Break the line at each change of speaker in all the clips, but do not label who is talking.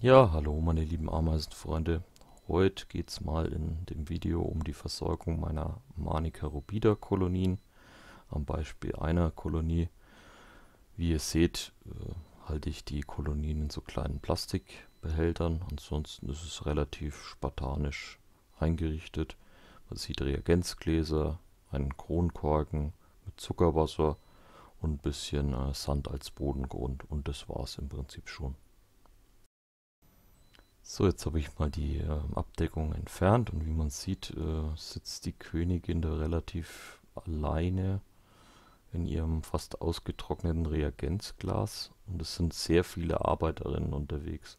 Ja, hallo meine lieben Ameisenfreunde. Heute geht es mal in dem Video um die Versorgung meiner Manica Manicharubida Kolonien. Am Beispiel einer Kolonie. Wie ihr seht, äh, halte ich die Kolonien in so kleinen Plastikbehältern. Ansonsten ist es relativ spartanisch eingerichtet. Man sieht Reagenzgläser, einen Kronkorken mit Zuckerwasser und ein bisschen äh, Sand als Bodengrund. Und das war es im Prinzip schon. So, jetzt habe ich mal die äh, Abdeckung entfernt und wie man sieht, äh, sitzt die Königin da relativ alleine in ihrem fast ausgetrockneten Reagenzglas und es sind sehr viele Arbeiterinnen unterwegs.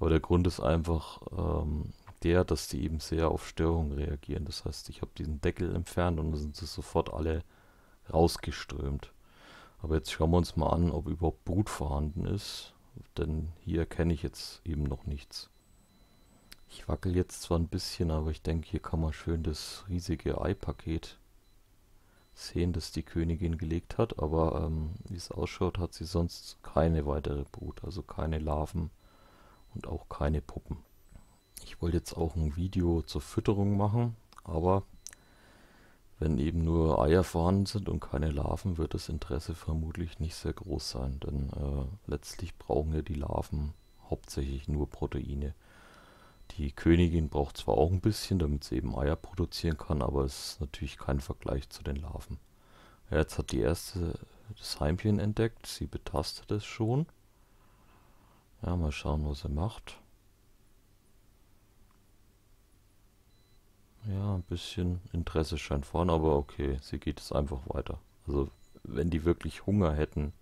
Aber der Grund ist einfach ähm, der, dass die eben sehr auf Störungen reagieren. Das heißt, ich habe diesen Deckel entfernt und dann sind sie sofort alle rausgeströmt. Aber jetzt schauen wir uns mal an, ob überhaupt Brut vorhanden ist denn hier kenne ich jetzt eben noch nichts. Ich wackel jetzt zwar ein bisschen, aber ich denke, hier kann man schön das riesige Ei-Paket sehen, das die Königin gelegt hat, aber ähm, wie es ausschaut, hat sie sonst keine weitere Brut, also keine Larven und auch keine Puppen. Ich wollte jetzt auch ein Video zur Fütterung machen, aber wenn eben nur Eier vorhanden sind und keine Larven, wird das Interesse vermutlich nicht sehr groß sein, denn äh, letztlich brauchen ja die Larven hauptsächlich nur Proteine. Die Königin braucht zwar auch ein bisschen, damit sie eben Eier produzieren kann, aber es ist natürlich kein Vergleich zu den Larven. jetzt hat die erste das Heimchen entdeckt, sie betastet es schon. Ja, mal schauen, was er macht. bisschen. Interesse scheint vorne, aber okay, sie geht es einfach weiter. Also wenn die wirklich Hunger hätten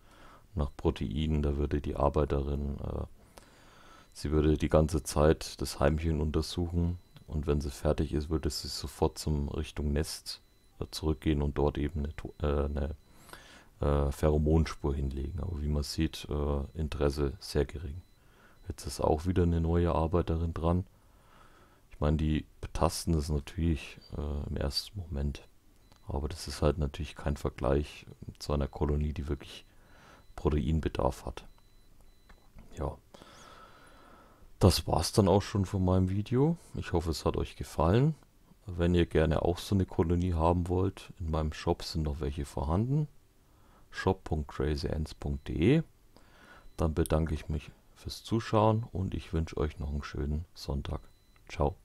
nach Proteinen, da würde die Arbeiterin, äh, sie würde die ganze Zeit das Heimchen untersuchen und wenn sie fertig ist, würde sie sofort zum Richtung Nest äh, zurückgehen und dort eben eine, äh, eine äh, Pheromonspur hinlegen. Aber wie man sieht, äh, Interesse sehr gering. Jetzt ist auch wieder eine neue Arbeiterin dran meine, die betasten das natürlich äh, im ersten Moment. Aber das ist halt natürlich kein Vergleich zu einer Kolonie, die wirklich Proteinbedarf hat. Ja. Das war's dann auch schon von meinem Video. Ich hoffe, es hat euch gefallen. Wenn ihr gerne auch so eine Kolonie haben wollt, in meinem Shop sind noch welche vorhanden. shop.crazyants.de Dann bedanke ich mich fürs Zuschauen und ich wünsche euch noch einen schönen Sonntag. Ciao.